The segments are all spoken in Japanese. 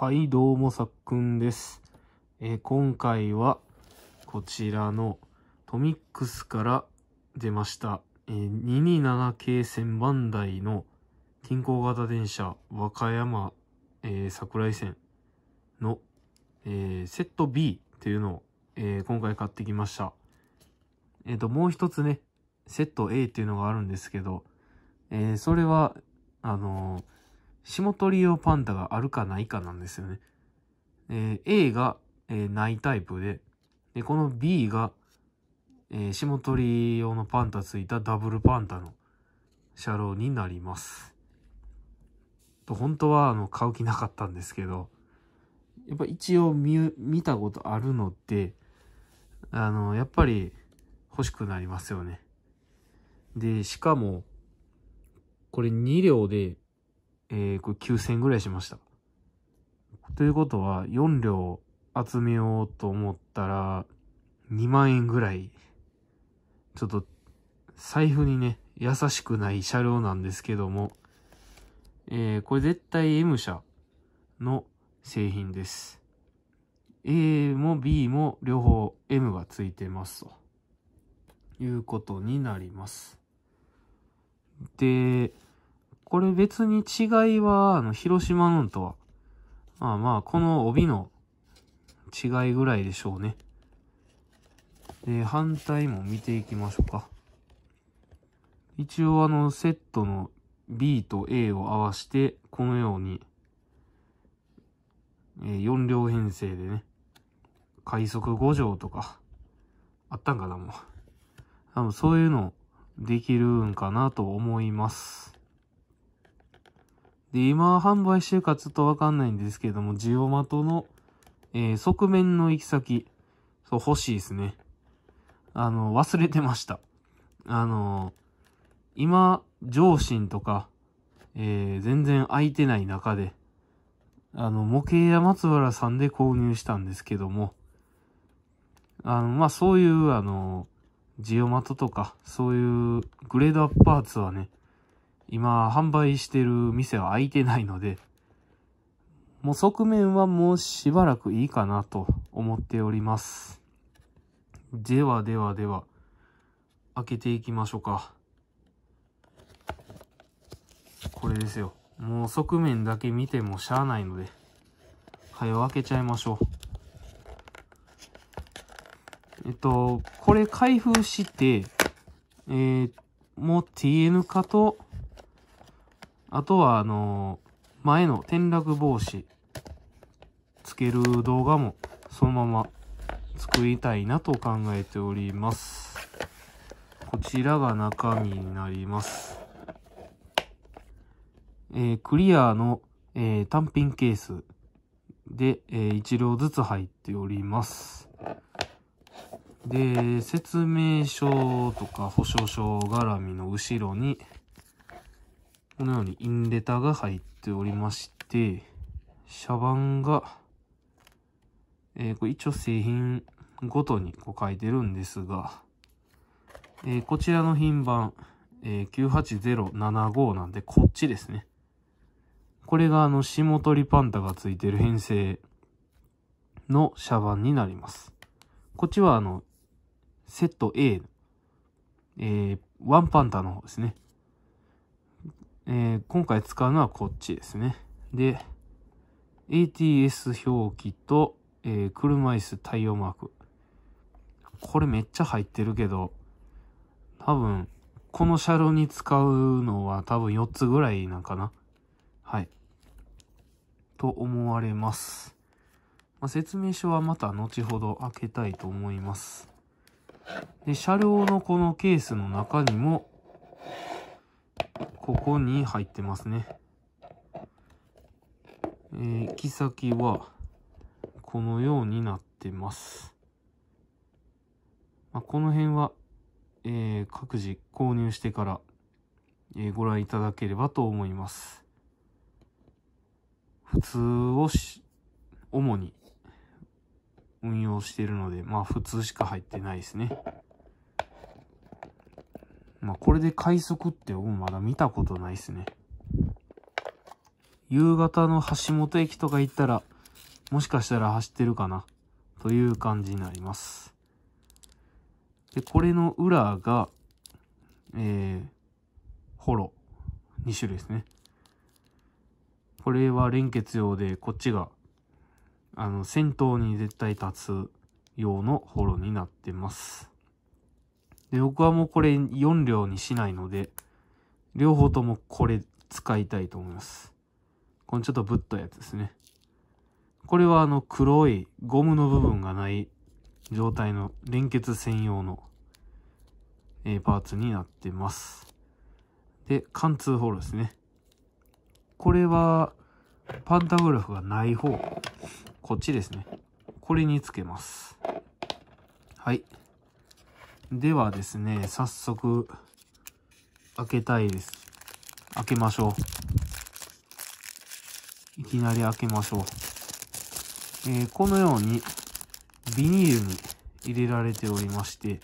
はい、どうも、さっくんです。えー、今回は、こちらのトミックスから出ました、えー、227系1000番台の近郊型電車和歌山、えー、桜井線の、えセット B というのを、え今回買ってきました。えっ、と、もう一つね、セット A っていうのがあるんですけど、えそれは、あのー霜取り用パンダがあるかないかなんですよね。えー、A が、えー、ないタイプで、でこの B が、えー、霜り用のパンタついたダブルパンタの車両になります。と本当はあの買う気なかったんですけど、やっぱ一応見見たことあるので、あの、やっぱり欲しくなりますよね。で、しかも、これ2両でえー、これ9000ぐらいしました。ということは、4両集めようと思ったら、2万円ぐらい、ちょっと、財布にね、優しくない車両なんですけども、えー、これ絶対 M 社の製品です。A も B も両方 M がついてますということになります。で、これ別に違いは、あの、広島のんとは、まあまあ、この帯の違いぐらいでしょうね。で、反対も見ていきましょうか。一応あの、セットの B と A を合わして、このように、えー、4両編成でね、快速5条とか、あったんかな、もう。多分そういうのできるんかなと思います。で、今販売してるかちょっとわかんないんですけども、ジオマトの、えー、側面の行き先、そう、欲しいですね。あの、忘れてました。あの、今、上心とか、えー、全然空いてない中で、あの、模型や松原さんで購入したんですけども、あの、まあ、そういう、あの、ジオマトとか、そういうグレードアップパーツはね、今、販売してる店は開いてないので、もう側面はもうしばらくいいかなと思っております。ではではでは、開けていきましょうか。これですよ。もう側面だけ見てもしゃあないので、早開けちゃいましょう。えっと、これ開封して、えー、もう TN 化とあとは、あの前の転落防止つける動画もそのまま作りたいなと考えております。こちらが中身になります。えー、クリアの、えー、単品ケースで、えー、1両ずつ入っております。で、説明書とか保証書絡みの後ろに、このようにインレタが入っておりまして、車番が、えー、これ一応製品ごとにこう書いてるんですが、えー、こちらの品番、えー、98075なんで、こっちですね。これがあの、霜取りパンタが付いてる編成の車番になります。こっちはあの、セット A、えー、ワンパンタの方ですね。えー、今回使うのはこっちですね。で、ATS 表記と、えー、車椅子対応マーク。これめっちゃ入ってるけど、多分、この車両に使うのは多分4つぐらいなんかな。はい。と思われます。まあ、説明書はまた後ほど開けたいと思います。で、車両のこのケースの中にも、ここに入ってますね。えー、木先は、このようになってます。まあ、この辺は、えー、各自購入してから、えー、ご覧いただければと思います。普通をし、主に運用しているので、まあ普通しか入ってないですね。まあ、これで快速ってうまだ見たことないっすね。夕方の橋本駅とか行ったら、もしかしたら走ってるかな、という感じになります。で、これの裏が、えー、ホロ。2種類ですね。これは連結用で、こっちが、あの、先頭に絶対立つ用のホロになってます。で、僕はもうこれ4両にしないので、両方ともこれ使いたいと思います。このちょっとぶっとやつですね。これはあの黒いゴムの部分がない状態の連結専用の、えパーツになってます。で、貫通ホールですね。これはパンタグラフがない方。こっちですね。これにつけます。はい。ではですね、早速、開けたいです。開けましょう。いきなり開けましょう。えー、このように、ビニールに入れられておりまして、ち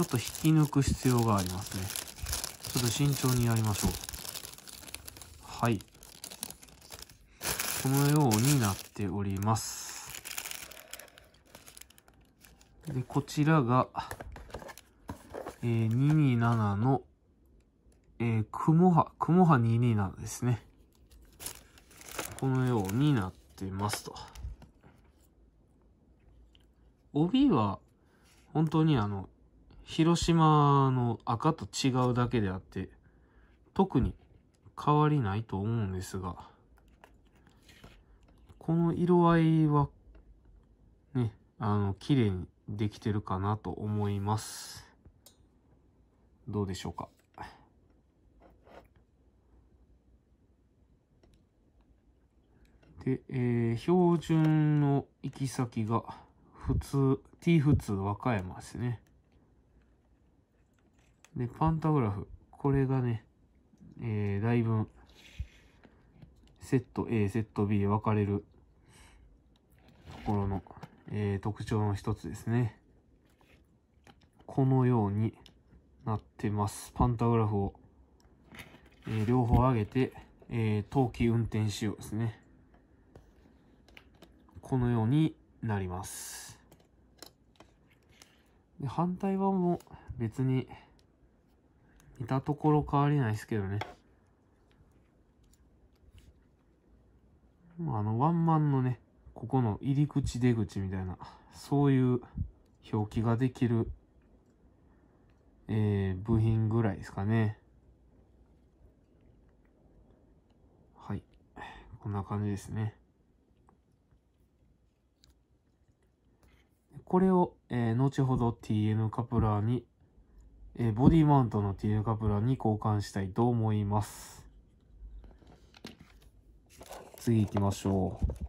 ょっと引き抜く必要がありますね。ちょっと慎重にやりましょう。はい。このようになっております。で、こちらが、えー、227の、えー、雲波、雲波227ですね。このようになってますと。帯は、本当にあの、広島の赤と違うだけであって、特に変わりないと思うんですが、この色合いは、ね、あの、綺麗にできてるかなと思います。どうでしょうか。で、えー、標準の行き先が、普通、t 普通和歌山ですね。で、パンタグラフ。これがね、えー、だいぶ、セット A、セット B 分かれるところのえー、特徴の一つですね。このようになってます。パンタグラフを、えー、両方上げて、えー、冬季運転仕様ですね。このようになります。で反対側も別に見たところ変わりないですけどね。あの、ワンマンのね、ここの入り口出口みたいな、そういう表記ができる、えー、部品ぐらいですかね。はい。こんな感じですね。これを、えー、後ほど TN カプラーに、えー、ボディマウントの TN カプラーに交換したいと思います。次行きましょう。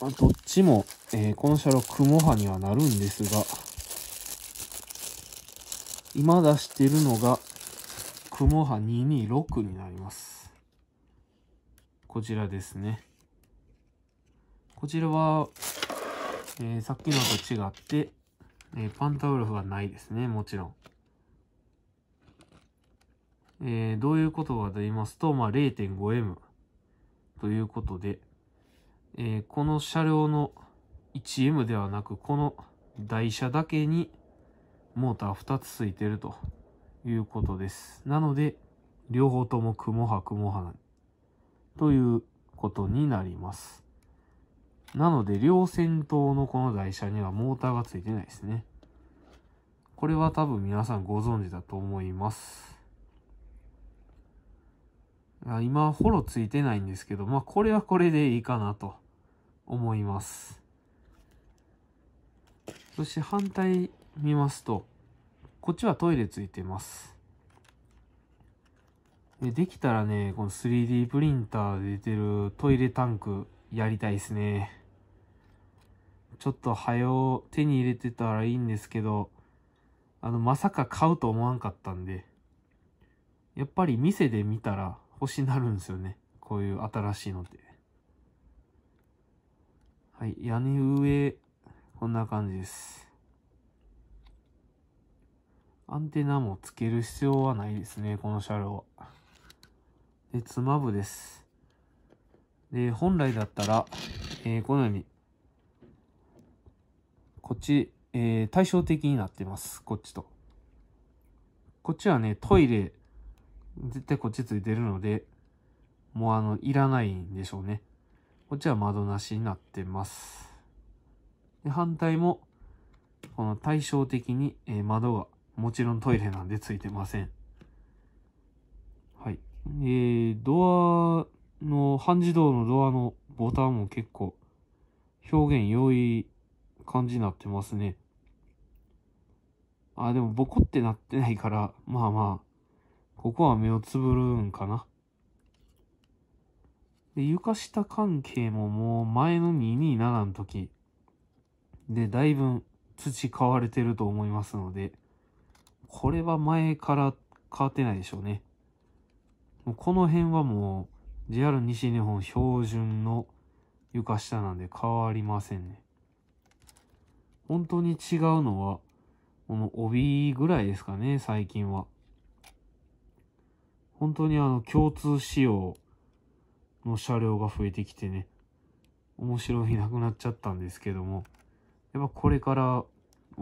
まあ、どっちも、えー、この車両雲波にはなるんですが、今出してるのが、雲波226になります。こちらですね。こちらは、えー、さっきのと違って、えー、パンタウルフはないですね、もちろん。えー、どういうことかと言いますと、まあ、0.5M ということで、えー、この車両の 1M ではなく、この台車だけにモーター2つついてるということです。なので、両方とも雲波雲波ということになります。なので、両先頭のこの台車にはモーターがついてないですね。これは多分皆さんご存知だと思います。今、ホロついてないんですけど、まあ、これはこれでいいかなと。思います。そして反対見ますと、こっちはトイレついてます。でできたらね、この 3D プリンターで出てるトイレタンクやりたいですね。ちょっと早う手に入れてたらいいんですけど、あの、まさか買うと思わんかったんで、やっぱり店で見たら欲しなるんですよね。こういう新しいのって。はい、屋根上、こんな感じです。アンテナもつける必要はないですね、この車両は。で、つまぶです。で、本来だったら、えー、このように、こっち、えー、対照的になってます、こっちと。こっちはね、トイレ、絶対こっちついてるので、もうあの、いらないんでしょうね。こっちは窓なしになってます。で反対も、この対照的に、え窓がもちろんトイレなんでついてません。はい。えー、ドアの、半自動のドアのボタンも結構表現良い感じになってますね。あ、でもボコってなってないから、まあまあ、ここは目をつぶるんかな。で、床下関係ももう前の227の時で、だいぶ土買われてると思いますので、これは前から変わってないでしょうね。もうこの辺はもう JR 西日本標準の床下なんで変わりませんね。本当に違うのは、この帯ぐらいですかね、最近は。本当にあの共通仕様の車両が増えてきてね、面白いなくなっちゃったんですけども、やっぱこれからを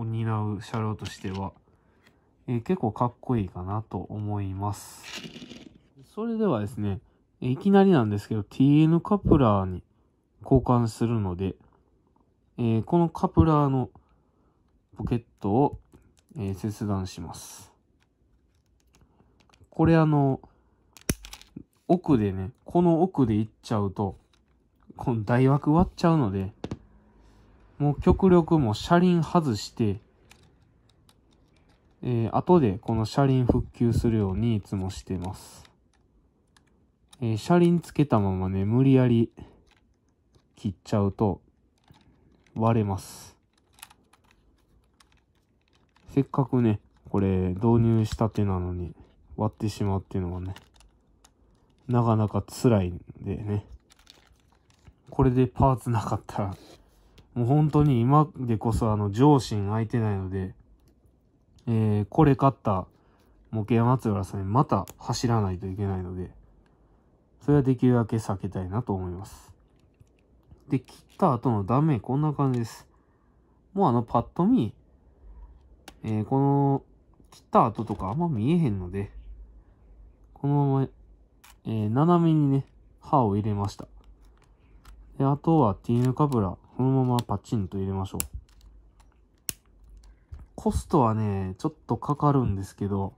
担う車両としては、えー、結構かっこいいかなと思います。それではですね、いきなりなんですけど、TN カプラーに交換するので、えー、このカプラーのポケットを、えー、切断します。これあの、奥でね、この奥で行っちゃうと、この大枠割っちゃうので、もう極力もう車輪外して、えー、後でこの車輪復旧するようにいつもしてます。えー、車輪つけたままね、無理やり切っちゃうと割れます。せっかくね、これ導入したてなのに割ってしまうっていうのはね、なかなか辛いんでね。これでパーツなかったら、もう本当に今でこそあの上心空いてないので、えー、これ買った模型松浦さんにまた走らないといけないので、それはできるだけ避けたいなと思います。で、切った後の断面こんな感じです。もうあのパッと見、えー、この切った後とかあんま見えへんので、このままえー、斜めにね、刃を入れました。で、あとはティーヌカブラ、このままパチンと入れましょう。コストはね、ちょっとかかるんですけど、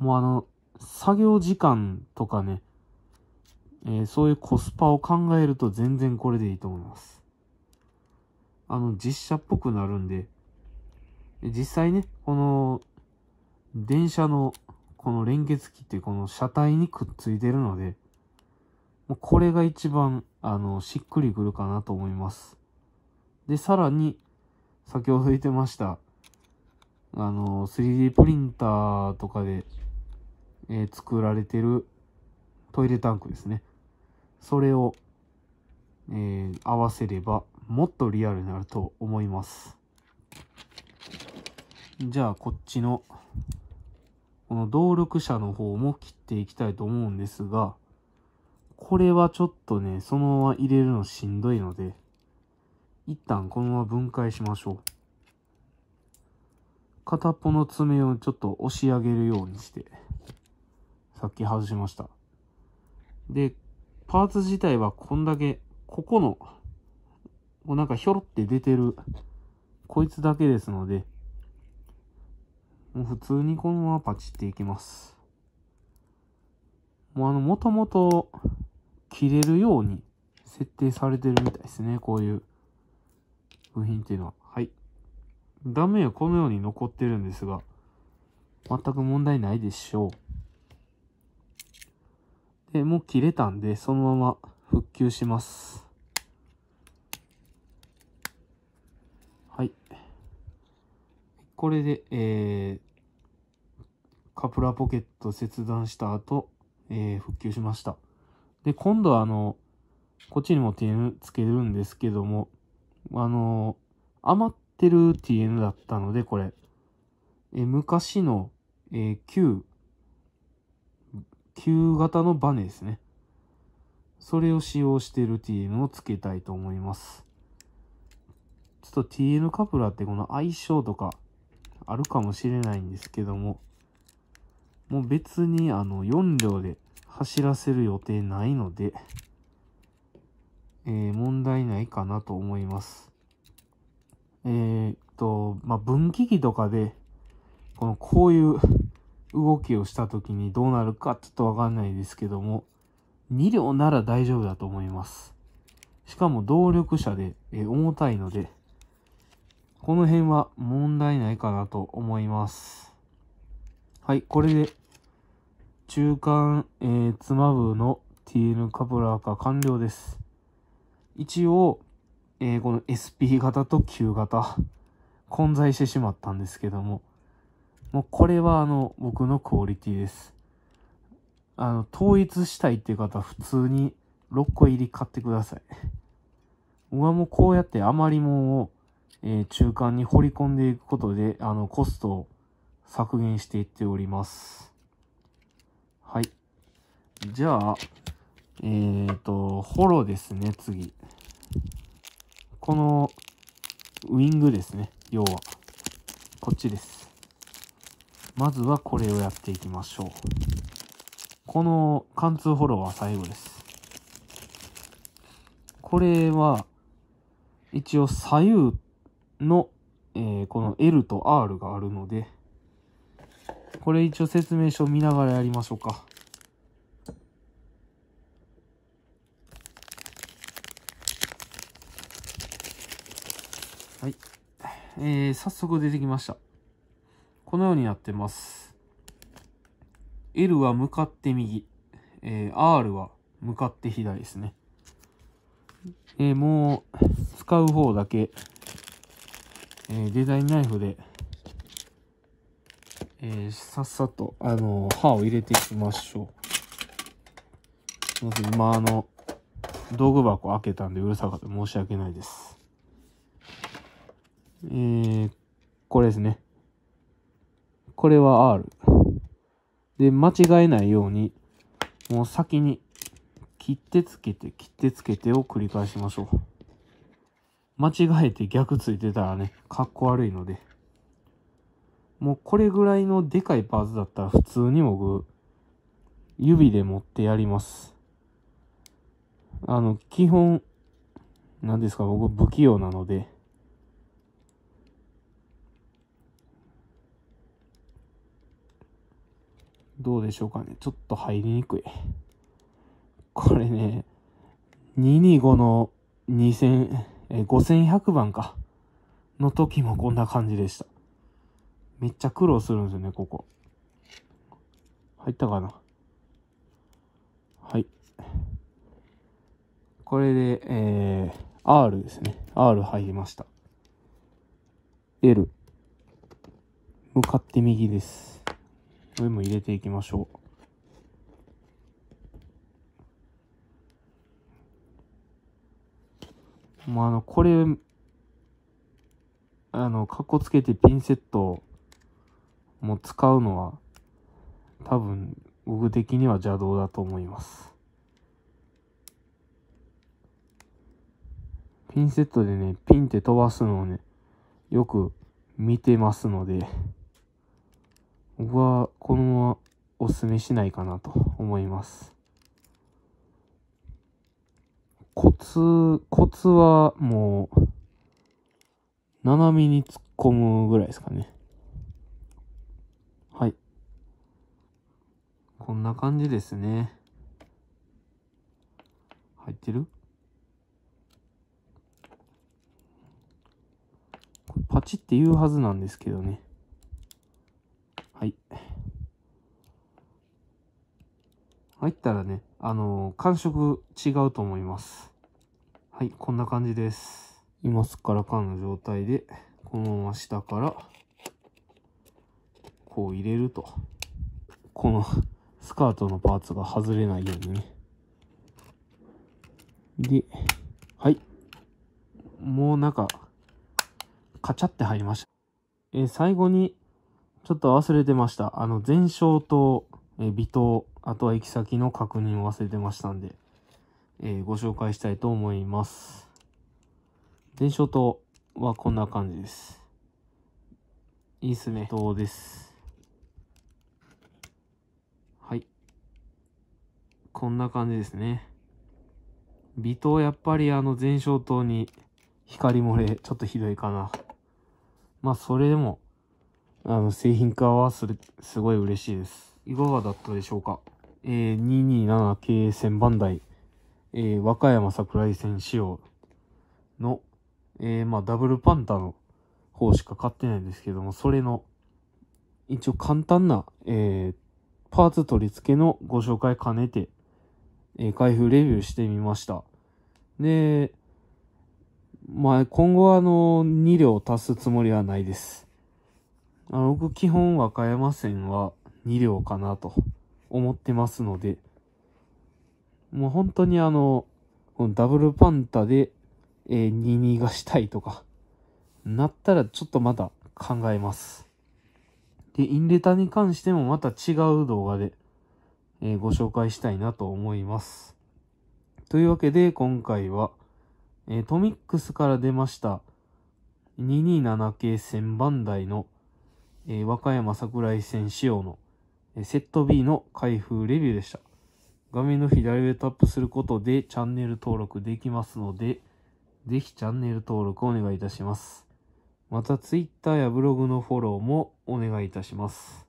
もうあの、作業時間とかね、えー、そういうコスパを考えると全然これでいいと思います。あの、実写っぽくなるんで、実際ね、この、電車のこの連結器ってこの車体にくっついてるので、もうこれが一番、あの、しっくりくるかなと思います。で、さらに、先ほど言ってました、あの、3D プリンターとかで、えー、作られてるトイレタンクですね。それを、えー、合わせれば、もっとリアルになると思います。じゃあ、こっちのこの動力車の方も切っていきたいと思うんですが、これはちょっとね、そのまま入れるのしんどいので、一旦このまま分解しましょう。片っぽの爪をちょっと押し上げるようにして、さっき外しました。で、パーツ自体はこんだけ、ここの、もうなんかひょろって出てる、こいつだけですので、もう普通にこのままパチっていきます。もうあの、もともと切れるように設定されてるみたいですね。こういう部品っていうのは。はい。断面はこのように残ってるんですが、全く問題ないでしょう。で、もう切れたんで、そのまま復旧します。これで、えー、カプラポケット切断した後、えー、復旧しました。で、今度はあの、こっちにも TN つけるんですけども、あの余ってる TN だったので、これ、えー、昔の、えー、旧、旧型のバネですね。それを使用してる TN をつけたいと思います。ちょっと TN カプラーってこの相性とかあるかもしれないんですけども、もう別にあの4両で走らせる予定ないので、えー、問題ないかなと思います。えー、っと、まあ、分岐器とかで、このこういう動きをした時にどうなるかちょっとわかんないですけども、2両なら大丈夫だと思います。しかも動力車で、えー、重たいので、この辺は問題ないかなと思います。はい、これで、中間、えー、妻部の TN カプラー化完了です。一応、えー、この SP 型と Q 型、混在してしまったんですけども、もうこれはあの、僕のクオリティです。あの、統一したいっていう方、普通に6個入り買ってください。僕はもうこうやって余り物をえ中間に掘り込んでいくことで、あの、コストを削減していっております。はい。じゃあ、えっ、ー、と、ホロですね、次。この、ウィングですね、要は。こっちです。まずはこれをやっていきましょう。この貫通フォローは最後です。これは、一応左右の、えー、この L と R があるので、これ一応説明書見ながらやりましょうか。はい。えー、早速出てきました。このようになってます。L は向かって右、えー、R は向かって左ですね。えー、もう、使う方だけえデザインナイフで、えさっさと、あの刃を入れていきましょう。すいません、今、あの、道具箱開けたんでうるさかった。申し訳ないです。えー、これですね。これは R。で、間違えないように、もう先に切ってつけて、切ってつけてを繰り返しましょう。間違えて逆ついてたらね、かっこ悪いので。もうこれぐらいのでかいパーツだったら普通に僕、指で持ってやります。あの、基本、何ですか、僕不器用なので。どうでしょうかね。ちょっと入りにくい。これね、225の2000、え5100番か。の時もこんな感じでした。めっちゃ苦労するんですよね、ここ。入ったかなはい。これで、えー、R ですね。R 入りました。L。向かって右です。これも入れていきましょう。もうあの、これ、あの、かっこつけてピンセットも使うのは、多分、僕的には邪道だと思います。ピンセットでね、ピンって飛ばすのをね、よく見てますので、僕はこのままおすすめしないかなと思います。コツ、コツはもう、斜めに突っ込むぐらいですかね。はい。こんな感じですね。入ってるパチって言うはずなんですけどね。はい。入ったらね、あのー、感触違うと思います。はい、こんな感じです。今すっからかんの状態で、このまま下から、こう入れると。このスカートのパーツが外れないようにね。で、はい。もうなんか、カチャって入りました。え最後に、ちょっと忘れてました。あの、全焼と、えー、微あとは行き先の確認を忘れてましたんで、えー、ご紹介したいと思います。伝承塔はこんな感じです。いいっすね。塔です。はい。こんな感じですね。微糖やっぱりあの前哨灯に光漏れちょっとひどいかな。まあそれでも、あの製品化はする、すごい嬉しいです。いかがだったでしょうかえ227経営線バンえー、和歌山桜井線仕様の、えー、まあ、ダブルパンタの方しか買ってないんですけども、それの、一応簡単な、えー、パーツ取り付けのご紹介兼ねて、えー、開封レビューしてみました。で、まあ、今後はあの、2両足すつもりはないです。あ僕、基本和歌山線は2両かなと。思ってますので、もう本当にあの、このダブルパンタで、えー、2-2がしたいとか、なったらちょっとまた考えます。で、インレタに関してもまた違う動画で、えー、ご紹介したいなと思います。というわけで今回は、えー、トミックスから出ました2 2 7系1 0 0 0番台の、えー、和歌山桜井線仕様のセット B の開封レビューでした。画面の左上タップすることでチャンネル登録できますので、ぜひチャンネル登録お願いいたします。また Twitter やブログのフォローもお願いいたします。